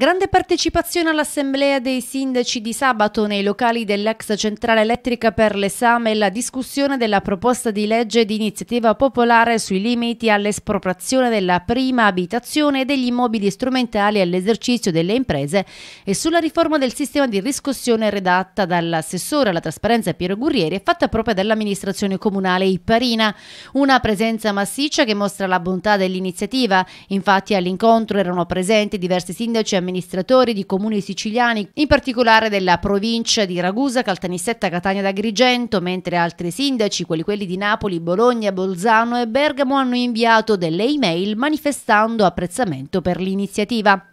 Grande partecipazione all'assemblea dei sindaci di sabato nei locali dell'ex centrale elettrica per l'esame e la discussione della proposta di legge di iniziativa popolare sui limiti all'espropriazione della prima abitazione e degli immobili strumentali all'esercizio delle imprese e sulla riforma del sistema di riscossione redatta dall'assessore alla trasparenza Piero Gurrieri e fatta proprio dall'amministrazione comunale Ipparina. Una presenza massiccia che mostra la bontà dell'iniziativa. Infatti all'incontro erano presenti diversi sindaci amministrativi amministratori di comuni siciliani, in particolare della provincia di Ragusa, Caltanissetta, Catania d'Agrigento, mentre altri sindaci, quelli, quelli di Napoli, Bologna, Bolzano e Bergamo, hanno inviato delle email manifestando apprezzamento per l'iniziativa.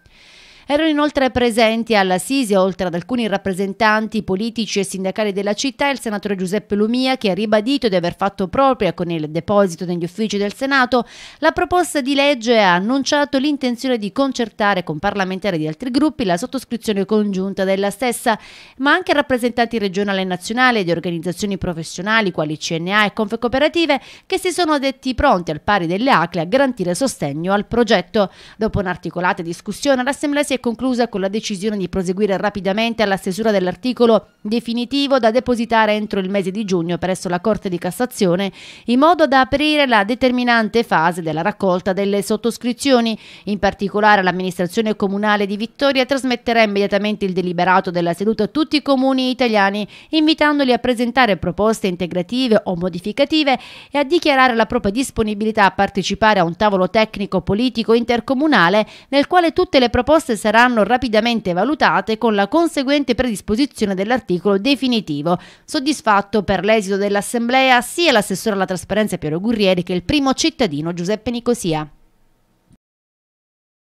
Erano inoltre presenti alla Sisi, oltre ad alcuni rappresentanti politici e sindacali della città, il senatore Giuseppe Lumia che ha ribadito di aver fatto propria con il deposito negli uffici del Senato la proposta di legge e ha annunciato l'intenzione di concertare con parlamentari di altri gruppi la sottoscrizione congiunta della stessa, ma anche rappresentanti regionali e nazionali di organizzazioni professionali quali CNA e Confe Cooperative che si sono detti pronti al pari delle ACLE a garantire sostegno al progetto. Dopo un'articolata discussione l'Assemblea si è è conclusa con la decisione di proseguire rapidamente alla stesura dell'articolo definitivo da depositare entro il mese di giugno presso la Corte di Cassazione, in modo da aprire la determinante fase della raccolta delle sottoscrizioni. In particolare l'amministrazione comunale di Vittoria trasmetterà immediatamente il deliberato della seduta a tutti i comuni italiani, invitandoli a presentare proposte integrative o modificative e a dichiarare la propria disponibilità a partecipare a un tavolo tecnico politico intercomunale nel quale tutte le proposte saranno saranno rapidamente valutate con la conseguente predisposizione dell'articolo definitivo. Soddisfatto per l'esito dell'Assemblea sia l'assessore alla trasparenza Piero Gurrieri che il primo cittadino Giuseppe Nicosia.